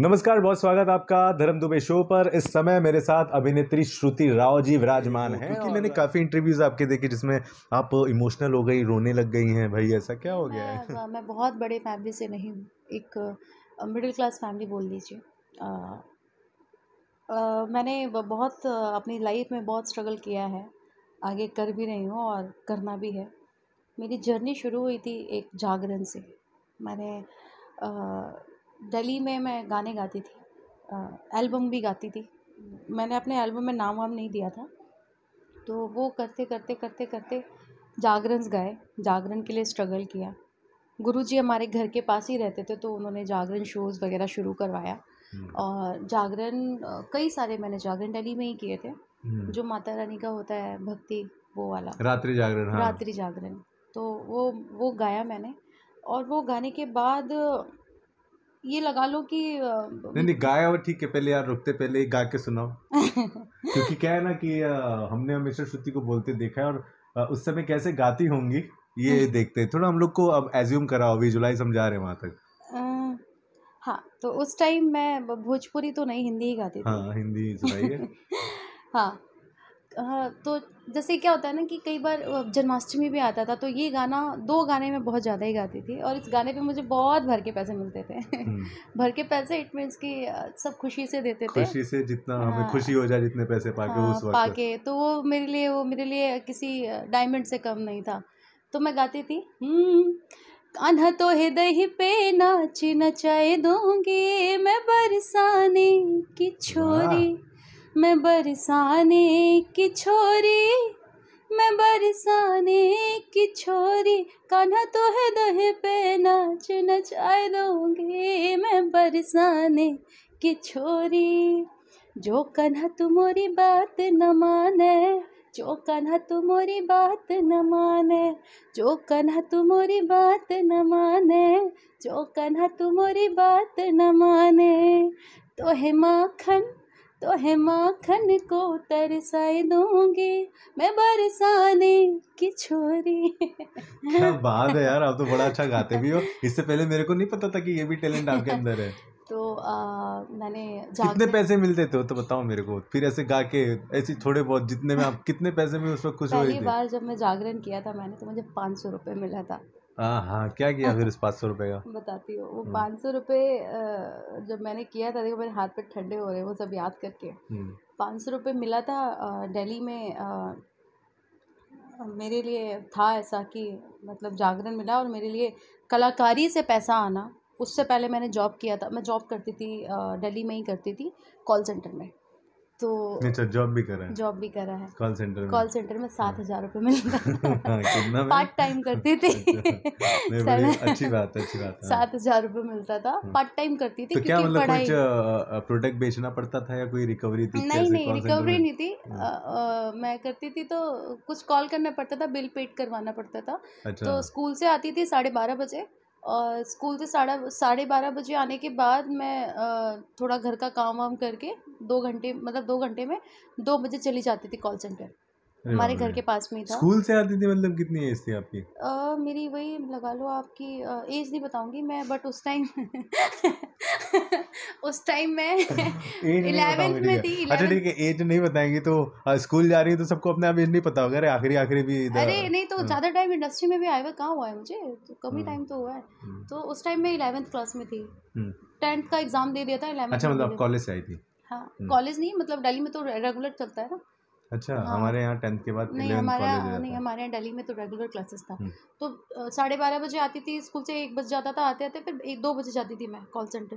नमस्कार बहुत स्वागत आपका धर्म दुबे शो पर इस समय मेरे साथ अभिनेत्री श्रुति राव जी विराजमान हैं क्योंकि मैंने काफ़ी इंटरव्यूज आपके देखे जिसमें आप इमोशनल हो गई रोने लग गई हैं भाई ऐसा क्या हो गया है हाँ, मैं बहुत बड़े फैमिली से नहीं एक मिडिल क्लास फैमिली बोल लीजिए मैंने बहुत अपनी लाइफ में बहुत स्ट्रगल किया है आगे कर भी रही हूँ और करना भी है मेरी जर्नी शुरू हुई थी एक जागरण से मैंने दिल्ली में मैं गाने गाती थी एल्बम भी गाती थी मैंने अपने एल्बम में नाम वाम नहीं दिया था तो वो करते करते करते करते जागरण गाए जागरण के लिए स्ट्रगल किया गुरु जी हमारे घर के पास ही रहते थे तो उन्होंने जागरण शोज़ वगैरह शुरू करवाया हम्म। और जागरण कई सारे मैंने जागरण दिल्ली में ही किए थे हम्म। जो माता रानी का होता है भक्ति वो वाला रात्रि जागरण हाँ। रात्रि जागरण तो वो वो गाया मैंने और वो गाने के बाद ये लगा लो कि नहीं नहीं गाय और ठीक है पहले यार रुकते पहले गा के सुनाओ क्योंकि क्या है ना कि हमने हमेशा श्रुति को बोलते देखा है और उस समय कैसे गाती होंगी ये देखते हैं थोड़ा हम लोग को अब एज्यूम कराओ विजुलाइज समझा रहे हैं वहाँ तक हाँ तो उस टाइम मैं भोजपुरी तो नहीं हिंदी ही गाती थी हाँ हिंदी सुनाइए हाँ हाँ तो जैसे क्या होता है ना कि कई बार जन्माष्टमी भी आता था तो ये गाना दो गाने में बहुत ज़्यादा ही गाती थी और इस गाने पे मुझे बहुत भर के पैसे मिलते थे हम्म। भर के पैसे इट मीन्स कि सब खुशी से देते खुशी थे खुशी से जितना हाँ, हमें खुशी हो जाए जितने पैसे पाके हाँ, उस वक्त पाके तो वो मेरे लिए वो मेरे लिए किसी डायमंड से कम नहीं था तो मैं गाती थी हम्म, कान्हा तो हृदय पे नाच नचाए दूंगी मैं बरसाने की छोरी मैं बरसाने की छोरी मैं बरसाने की छोरी कान्हा तो है दहे पे नाच आए दोगे मैं बरसाने की छोरी जो कान्हा तुम्हारी बात न माने जो कान्हा तुम्हारी बात न माने जो कान्हा तुम्हारी बात न माने जो कान्हा तुम्हारी बात न माने तो है माखन तो है माखन को तरसाई दूंगी मैं बरसाने की छोरी क्या बात है यार आप तो बड़ा अच्छा गाते भी हो इससे पहले मेरे को नहीं पता था कि ये भी टैलेंट आपके अंदर है तो मैंने कितने पैसे मिलते थे तो बताओ मेरे को फिर ऐसे गा के ऐसे थोड़े बहुत जितने में आप कितने पैसे में उस वक्त खुश हुए पहली बार जब मैं जागरण किया था मैंने तो मुझे पाँच सौ रुपये मिला था हाँ हाँ क्या किया फिर इस पाँच सौ रुपये का बताती हूँ वो हम्म। पाँच सौ रुपये जब मैंने किया था देखो मेरे हाथ पे ठंडे हो रहे वो सब याद करके हम्म। पाँच सौ रुपये मिला था दिल्ली में आ, मेरे लिए था ऐसा कि मतलब जागरण मिला और मेरे लिए कलाकारी से पैसा आना उससे पहले मैंने जॉब किया था मैं जॉब करती थी दिल्ली में ही करती थी कॉल सेंटर में तो अच्छा जॉब भी करा है जॉब भी करा है कॉल सेंटर में कॉल सेंटर में सात हजार रुपये मिलता पार्ट टाइम करती थी अच्छा, अच्छा। अच्छी बात है अच्छी बात सात हजार रुपये मिलता था पार्ट हाँ। टाइम करती थी तो क्या मतलब कुछ प्रोडक्ट बेचना पड़ता था या कोई रिकवरी थी नहीं नहीं रिकवरी नहीं थी हाँ। मैं करती थी तो कुछ कॉल करना पड़ता था बिल पेड करवाना पड़ता था अच्छा। तो स्कूल से आती थी साढ़े बारह बजे और स्कूल से साढ़ा साढ़े बारह बजे आने के बाद मैं थोड़ा घर का काम वाम करके दो घंटे मतलब दो घंटे में दो बजे चली जाती थी कॉल सेंटर हमारे घर के पास में था स्कूल से आती थी मतलब कितनी एज थी आपकी आ, मेरी वही लगा लो आपकी एज नहीं बताऊंगी मैं बट उस टाइम उस टाइम मैं इलेवेंथ में थी अच्छा ठीक है एज नहीं बताएंगी तो स्कूल जा रही है तो सबको अपने आप एज नहीं पता होगा अरे आखिरी आखिरी भी अरे नहीं तो ज़्यादा टाइम इंडस्ट्री में भी आया हुआ कहाँ हुआ है मुझे तो कम ही टाइम हम्म। तो हुआ है हम्म। तो उस टाइम मैं इलेवेंथ क्लास में थी टेंथ हम्म। का एग्जाम दे दिया था इलेवेंथ अच्छा मतलब कॉलेज से आई थी हाँ कॉलेज नहीं मतलब डेली में तो रेगुलर चलता है ना अच्छा हाँ, हमारे यहाँ टेंथ के बाद नहीं हमारे यहाँ नहीं हमारे यहाँ दिल्ली में तो रेगुलर क्लासेस था हम्म। तो साढ़े बारह बजे आती थी स्कूल से एक बजे जाता था आते आते फिर एक दो बजे जाती थी मैं कॉल सेंटर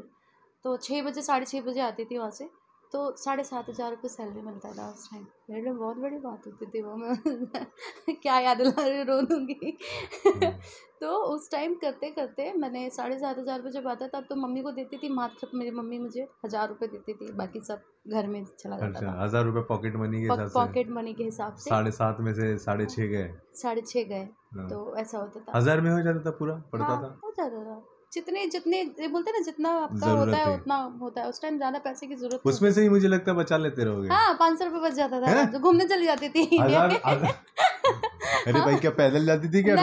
तो छः बजे साढ़े छः बजे आती थी वहाँ से तो साढ़े सात हज़ार रुपये सैलरी मिलता था उस टाइम मेरे लिए बहुत बड़ी बात होती थी वो मैं क्या याद ला रही रो दूँगी हम्म। तो उस टाइम करते करते मैंने साढ़े सात हज़ार रुपये जब आता था तो मम्मी को देती थी मात्र मेरी मम्मी मुझे हज़ार रुपये देती थी बाकी सब घर में चला जाता अच्छा, था हज़ार रुपये पॉकेट मनी के हिसाब से पॉकेट मनी के हिसाब से साढ़े सात में से साढ़े छः गए साढ़े छः गए हाँ। तो ऐसा होता था हज़ार में हो जाता था पूरा पड़ता हाँ, था हो जाता था जितने जितने बोलते हैं ना जितना आपका होता है उतना होता है उस टाइम ज्यादा पैसे की जरूरत उसमें से ही मुझे लगता है बचा लेते रहोगे हाँ पाँच सौ रुपए बच जाता था तो घूमने चली जाती थी अरे भाई क्या पैदल जाती थी क्या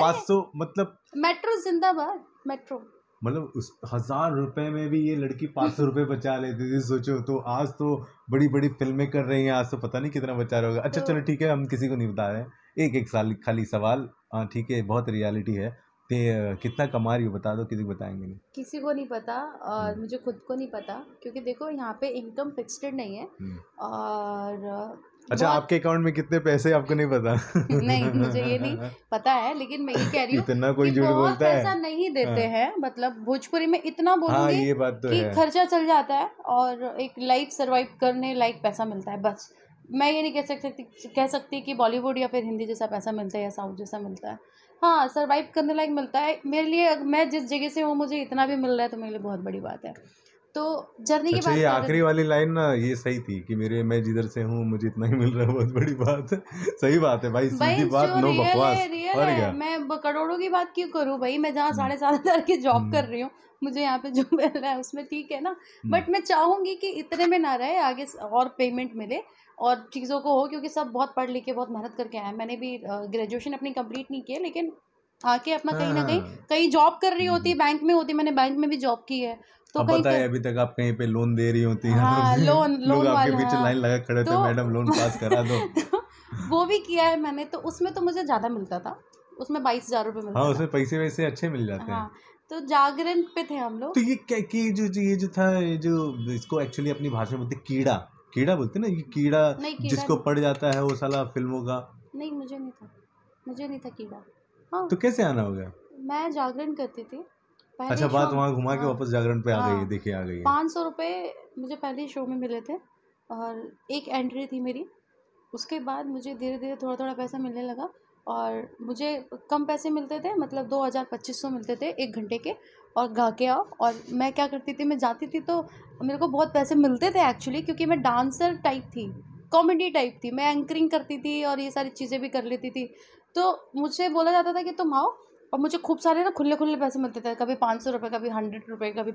पाँच सौ मतलब मेट्रो जिंदाबाद मेट्रो मतलब उस हजार रुपए में भी ये लड़की पाँच सौ रुपए बचा लेती थी सोचो तो आज तो बड़ी बड़ी फिल्में कर रही हैं आज तो पता नहीं कितना बचा रहा होगा अच्छा तो चलो ठीक है हम किसी को नहीं बता रहे एक एक साल खाली सवाल हाँ ठीक है बहुत रियलिटी है पे कितना कमा रही हो बता दो किसी को बताएंगे नहीं किसी को नहीं पता और हम्म। मुझे खुद को नहीं पता क्योंकि देखो यहाँ पे इनकम फिक्सड नहीं है हम्म। और अच्छा आपके अकाउंट में कितने पैसे आपको नहीं पता नहीं मुझे ये नहीं पता है लेकिन मैं ये कह रही हूँ इतना कोई झूठ बोलता है पैसा नहीं देते हाँ। हैं मतलब भोजपुरी में इतना हाँ, बोलूंगी हाँ, ये बात तो कि है। खर्चा चल जाता है और एक लाइफ सरवाइव करने लाइक पैसा मिलता है बस मैं ये नहीं कह सकती कह सकती कि बॉलीवुड या फिर हिंदी जैसा पैसा मिलता है या साउथ जैसा मिलता है हाँ सर्वाइव करने लायक मिलता है मेरे लिए मैं जिस जगह से हूँ मुझे इतना भी मिल रहा है तो मेरे लिए बहुत बड़ी बात है तो जर्नी की अच्छा, बात आखिरी वाली लाइन ना ये सही थी कि मेरे मैं जिधर से हूँ मुझे इतना ही मिल रहा है बहुत बड़ी बात सही बात है भाई सीधी बात नो बकवास मैं करोड़ों की बात क्यों करूँ भाई मैं जहाँ साढ़े हम्म। सात हज़ार की जॉब हम्म। कर रही हूँ मुझे यहाँ पे जो मिल रहा है उसमें ठीक है ना बट हम्म। मैं चाहूंगी कि इतने में ना रहे आगे और पेमेंट मिले और चीज़ों को हो क्योंकि सब बहुत पढ़ लिख के बहुत मेहनत करके आए मैंने भी ग्रेजुएशन अपनी कंप्लीट नहीं किया लेकिन आके अपना कहीं ना हाँ, कहीं हाँ, हाँ। कहीं जॉब कर रही होती है हम्म। बैंक में होती मैंने बैंक में भी जॉब की है तो कहीं पता अभी तक आप कहीं पे लोन दे रही होती हैं हाँ, लोन लोन आपके पीछे लाइन लगा खड़े तो, थे मैडम लोन पास करा दो तो वो भी किया है मैंने तो उसमें तो मुझे ज़्यादा मिलता था उसमें बाईस हज़ार रुपये मिलता हाँ उसमें पैसे वैसे अच्छे मिल जाते हैं तो जागरण पे थे हम लोग तो ये क्या कि जो ये जो था ये जो इसको एक्चुअली अपनी भाषा में बोलते कीड़ा कीड़ा बोलते ना ये कीड़ा, जिसको पड़ जाता है वो साला फिल्मों का नहीं मुझे नहीं था मुझे नहीं था कीड़ा हाँ तो कैसे आना हो गया मैं जागरण करती थी अच्छा बात वहाँ घुमा के हाँ। वापस जागरण पे आ गई है हाँ। देखिए आ गई पाँच सौ रुपये मुझे पहले शो में मिले थे और एक एंट्री थी मेरी उसके बाद मुझे धीरे धीरे थोड़ा थोड़ा पैसा मिलने लगा और मुझे कम पैसे मिलते थे मतलब दो हज़ार पच्चीस सौ मिलते थे एक घंटे के और गा के आओ और मैं क्या करती थी मैं जाती थी तो मेरे को बहुत पैसे मिलते थे एक्चुअली क्योंकि मैं डांसर टाइप थी कॉमेडी टाइप थी मैं एंकरिंग करती थी और ये सारी चीज़ें भी कर लेती थी तो मुझे बोला जाता था कि तुम आओ और मुझे खूब सारे ना खुले खुले पैसे मिलते थे कभी पाँच सौ रुपये कभी हंड्रेड रुपये कभी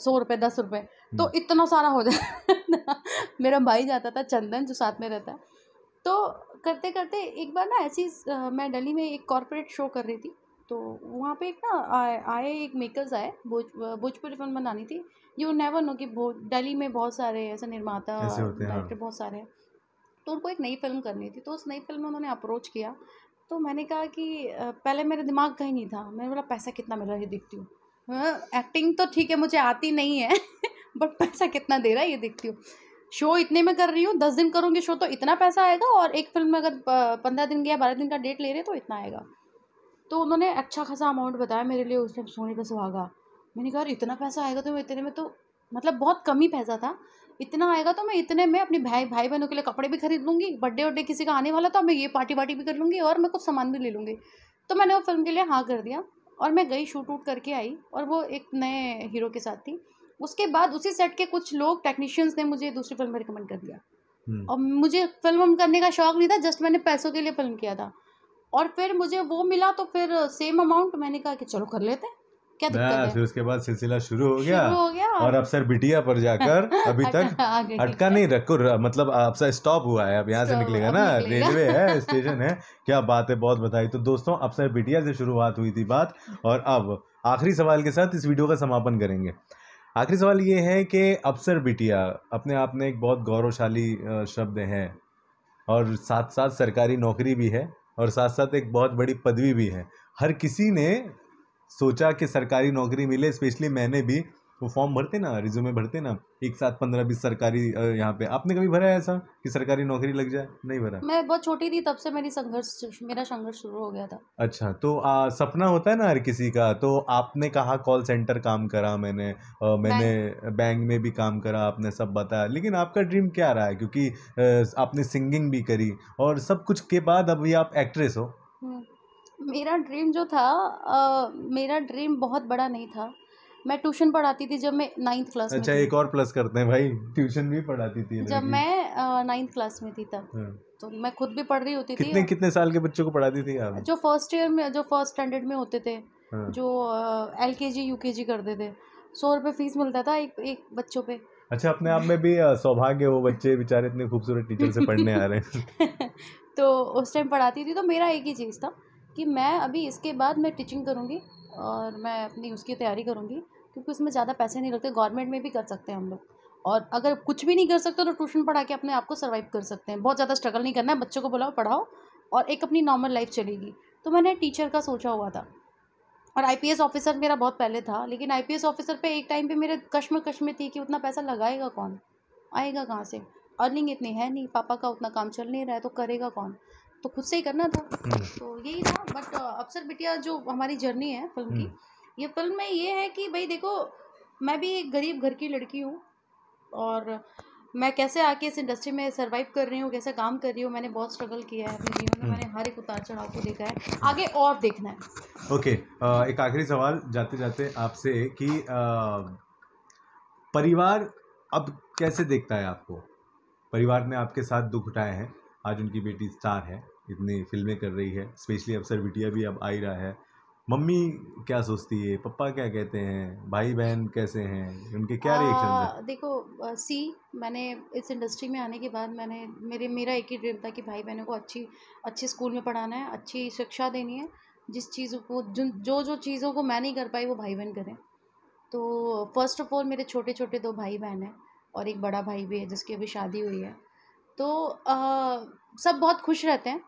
सौ रुपये दस रुपये हम्म। तो इतना सारा हो जाता मेरा भाई जाता था चंदन जो साथ में रहता है तो करते करते एक बार ना ऐसी मैं दिल्ली में एक कॉरपोरेट शो कर रही थी तो वहाँ पे एक ना आए एक मेकर्स आए भोज भोजपुरी फिल्म बनानी थी यू नेवर नो कि दिल्ली में बहुत सारे ऐसे निर्माता डायरेक्टर हाँ। बहुत सारे हैं तो उनको एक नई फिल्म करनी थी तो उस नई फिल्म में उन्होंने अप्रोच किया तो मैंने कहा कि पहले मेरे दिमाग का ही नहीं था मैंने बोला पैसा कितना मिल रहा है ये देखती हूँ एक्टिंग तो ठीक है मुझे आती नहीं है बट पैसा कितना दे रहा है ये देखती हूँ शो इतने में कर रही हूँ दस दिन करूँगी शो तो इतना पैसा आएगा और एक फिल्म में अगर पंद्रह दिन या बारह दिन का डेट ले रहे तो इतना आएगा तो उन्होंने अच्छा खासा अमाउंट बताया मेरे लिए उसने सोने पर सुहागा मैंने कहा इतना पैसा आएगा तो इतने में तो मतलब बहुत कम ही पैसा था इतना आएगा तो मैं इतने में अपने भाई भाई बहनों के लिए कपड़े भी खरीद लूँगी बर्थडे वर्डे किसी का आने वाला था मैं ये पार्टी वार्टी भी कर लूँगी और मैं कुछ सामान भी ले लूँगी तो मैंने वो फिल्म के लिए हाँ कर दिया और मैं गई शूट वूट करके आई और वो एक नए हीरो के साथ थी उसके बाद उसी सेट के कुछ लोग टेक्नीशियंस ने मुझे दूसरी फिल्म रिकमेंड कर दिया hmm. और मुझे फिल्म करने का शौक नहीं था जस्ट मैंने पैसों के लिए फिल्म किया था और फिर मुझे वो मिला तो फिर सेम अमाउंट मैंने कहा कि चलो कर लेते हैं क्या है फिर उसके बाद सिलसिला शुरू हो गया शुरू हो गया और अब सर बिटिया पर जाकर अभी तक अटका नहीं रखो मतलब अब सर स्टॉप हुआ है अब यहाँ से निकलेगा ना रेलवे है स्टेशन है क्या बात है बहुत बताई तो दोस्तों अब सर बिटिया से शुरुआत हुई थी बात और अब आखिरी सवाल के साथ इस वीडियो का समापन करेंगे आखिरी सवाल ये है कि अफसर बिटिया अपने आप में एक बहुत गौरवशाली शब्द हैं और साथ साथ सरकारी नौकरी भी है और साथ साथ एक बहुत बड़ी पदवी भी है हर किसी ने सोचा कि सरकारी नौकरी मिले स्पेशली मैंने भी वो फॉर्म भरते ना रिज्यूमे भरते ना एक साथ पंद्रह बीस सरकारी यहाँ पे आपने कभी भरा है ऐसा कि सरकारी नौकरी लग जाए नहीं भरा मैं बहुत छोटी थी तब से मेरी संघर्ष मेरा संघर्ष शुरू हो गया था अच्छा तो आ, सपना होता है ना हर किसी का तो आपने कहा कॉल सेंटर काम करा मैंने आ, मैंने बैंक में भी काम करा आपने सब बताया लेकिन आपका ड्रीम क्या रहा है क्योंकि आ, आपने सिंगिंग भी करी और सब कुछ के बाद अभी आप एक्ट्रेस हो हम्म। मेरा ड्रीम जो था मेरा ड्रीम बहुत बड़ा नहीं था मैं ट्यूशन पढ़ाती थी जब मैं नाइन्थ क्लास अच्छा एक और प्लस करते हैं भाई ट्यूशन भी पढ़ाती थी जब मैं नाइन्थ क्लास में थी तब हाँ। तो मैं खुद भी पढ़ रही होती कितने, थी कितने साल के बच्चों को पढ़ाती थी आप जो फर्स्ट ईयर में जो फर्स्ट स्टैंडर्ड में होते थे हाँ। जो एल के जी यू के जी करते थे सौ रुपये फीस मिलता था एक एक बच्चों पे अच्छा अपने आप में भी सौभाग्य वो बच्चे बेचारे इतने खूबसूरत टीचर से पढ़ने आ रहे हैं तो उस टाइम पढ़ाती थी तो मेरा एक ही चीज़ था कि मैं अभी इसके बाद मैं टीचिंग करूँगी और मैं अपनी उसकी तैयारी करूँगी क्योंकि उसमें ज़्यादा पैसे नहीं लगते गवर्नमेंट में भी कर सकते हैं हम लोग और अगर कुछ भी नहीं कर सकते तो ट्यूशन पढ़ा के अपने आप को सर्वाइव कर सकते हैं बहुत ज़्यादा स्ट्रगल नहीं करना है बच्चों को बुलाओ पढ़ाओ और एक अपनी नॉर्मल लाइफ चलेगी तो मैंने टीचर का सोचा हुआ था और आई ऑफिसर मेरा बहुत पहले था लेकिन आई ऑफिसर पर एक टाइम पर मेरे कश्म कश्म थी कि उतना पैसा लगाएगा कौन आएगा कहाँ से अर्निंग इतनी है नहीं पापा का उतना काम चल नहीं रहा है तो करेगा कौन तो खुद से ही करना था हम्म। तो यही था बट अफसर बिटिया जो हमारी जर्नी है फिल्म की हम्म। ये फिल्म में ये है कि भाई देखो मैं भी एक गरीब घर की लड़की हूँ और मैं कैसे आके इस इंडस्ट्री में सर्वाइव कर रही हूँ कैसे काम कर रही हूँ मैंने बहुत स्ट्रगल किया है अपने जीवन में हम्म। मैंने हर एक उतार चढ़ाव को देखा है आगे और देखना है ओके okay, एक आखिरी सवाल जाते जाते आपसे कि परिवार अब कैसे देखता है आपको परिवार ने आपके साथ दुख उठाए हैं आज उनकी बेटी स्टार है इतनी फिल्में कर रही है स्पेशली अब सर बिटिया भी अब आ ही रहा है मम्मी क्या सोचती है पापा क्या कहते हैं भाई बहन कैसे हैं उनके क्या रिएक्शन है देखो आ, सी मैंने इस इंडस्ट्री में आने के बाद मैंने मेरे मेरा एक ही ड्रीम था कि भाई बहनों को अच्छी अच्छे स्कूल में पढ़ाना है अच्छी शिक्षा देनी है जिस चीज़ों को जिन जो जो चीज़ों को मैं नहीं कर पाई वो भाई बहन करें तो फर्स्ट ऑफ ऑल मेरे छोटे छोटे दो भाई बहन हैं और एक बड़ा भाई भी है जिसकी अभी शादी हुई है तो आ, सब बहुत खुश रहते हैं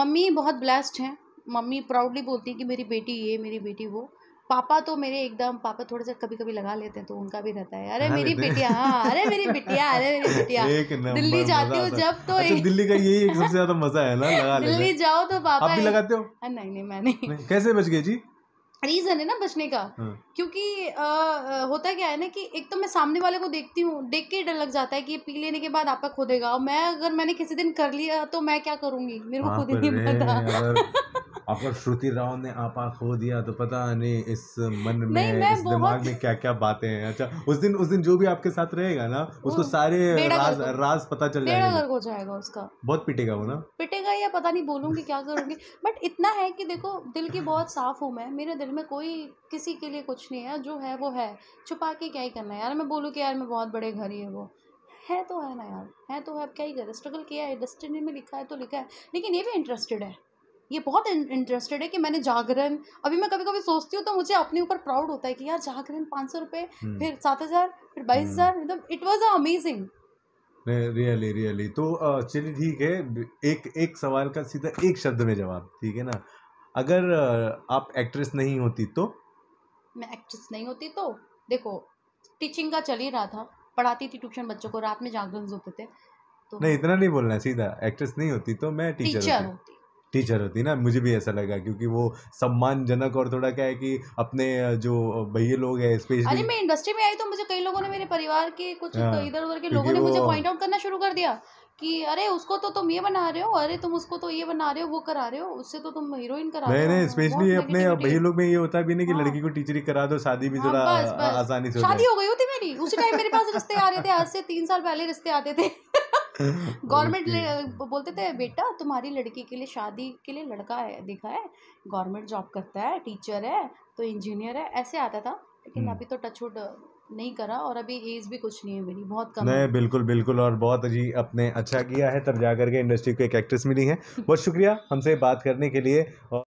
मम्मी बहुत ब्लेस्ड हैं मम्मी प्राउडली बोलती है कि मेरी बेटी ये मेरी बेटी वो पापा तो मेरे एकदम पापा थोड़े से कभी कभी लगा लेते हैं तो उनका भी रहता है अरे मेरी बेटिया हाँ अरे मेरी बिटिया अरे मेरी बिटिया दिल्ली जाती हूँ जब तो अच्छा, दिल्ली का यही सबसे ज्यादा मजा है ना लगा दिल्ली जाओ तो पापा आप भी लगाते हो नहीं नहीं मैं नहीं कैसे बच गए जी रीजन है ना बचने का हाँ। क्योंकि आ, होता क्या है ना कि एक तो मैं सामने वाले को देखती हूँ देख के डर लग जाता है कि पी लेने के बाद आपका खुदेगा और मैं अगर मैंने किसी दिन कर लिया तो मैं क्या करूँगी मेरे को खुद ही नहीं पता अगर श्रुति राव ने आपा खो दिया तो पता नहीं इस मन में इस दिमाग में क्या क्या बातें हैं अच्छा उस दिन उस दिन जो भी आपके साथ रहेगा ना उसको सारे राज राज पता चल जाएगा हो जाएगा उसका बहुत पिटेगा वो ना पिटेगा या पता नहीं बोलूंगी क्या करूंगी बट इतना है कि देखो दिल की बहुत साफ हूँ मैं मेरे दिल में कोई किसी के लिए कुछ नहीं है जो है वो है छुपा के क्या ही करना है यार मैं बोलूँ कि यार मैं बहुत बड़े घर ही है वो है तो है ना यार है तो है अब क्या ही कर स्ट्रगल किया है डेस्टिनी में लिखा है तो लिखा है लेकिन ये भी इंटरेस्टेड है ये बहुत इंटरेस्टेड है कि मैंने जागरण अभी मैं कभी कभी सोचती हूँ तो मुझे अपने ऊपर प्राउड होता है कि यार जागरण पाँच सौ रुपये हम्म। फिर सात हज़ार फिर बाईस हम्म। हज़ार मतलब it was amazing really really तो चलिए ठीक है एक एक सवाल का सीधा एक शब्द में जवाब ठीक है ना अगर आप एक्ट्रेस नहीं होती तो मैं एक्ट्रेस नहीं होती तो देखो टीचिंग का चल ही रहा था पढ़ाती थी ट्यूशन बच्चों को रात में जागरण होते थे तो नहीं इतना नहीं बोलना सीधा एक्ट्रेस नहीं होती तो मैं टीचर, टीचर होती टीचर होती ना मुझे भी ऐसा लगा क्योंकि वो सम्मानजनक और थोड़ा क्या है कि अपने जो भैया लोग हैं स्पेशली अरे मैं इंडस्ट्री में आई तो मुझे कई लोगों ने मेरे परिवार के कुछ हाँ, इधर उधर के लोगों ने मुझे पॉइंट आउट करना शुरू कर दिया कि अरे उसको तो तुम ये बना रहे हो अरे तुम उसको तो ये बना रहे हो वो करा रहे हो उससे तो तुम हीरोइन करा रहे हो स्पेशली अपने भैया लोग में ये होता भी नहीं कि हाँ। लड़की को टीचरी करा दो शादी भी हाँ, थोड़ा आसानी से शादी हो गई होती मेरी उसी टाइम मेरे पास रिश्ते आ रहे थे आज से तीन साल पहले रिश्ते आते थे गवर्नमेंट बोलते थे बेटा तुम्हारी लड़की के लिए शादी के लिए लड़का है देखा है गवर्नमेंट जॉब करता है टीचर है तो इंजीनियर है ऐसे आता था लेकिन हम्म। अभी तो टच वुड नहीं करा और अभी एज भी कुछ नहीं है मेरी बहुत कम नहीं बिल्कुल बिल्कुल और बहुत अजी अपने अच्छा किया है तब जाकर के इंडस्ट्री को एक एक्ट्रेस मिली है बहुत शुक्रिया हमसे बात करने के लिए और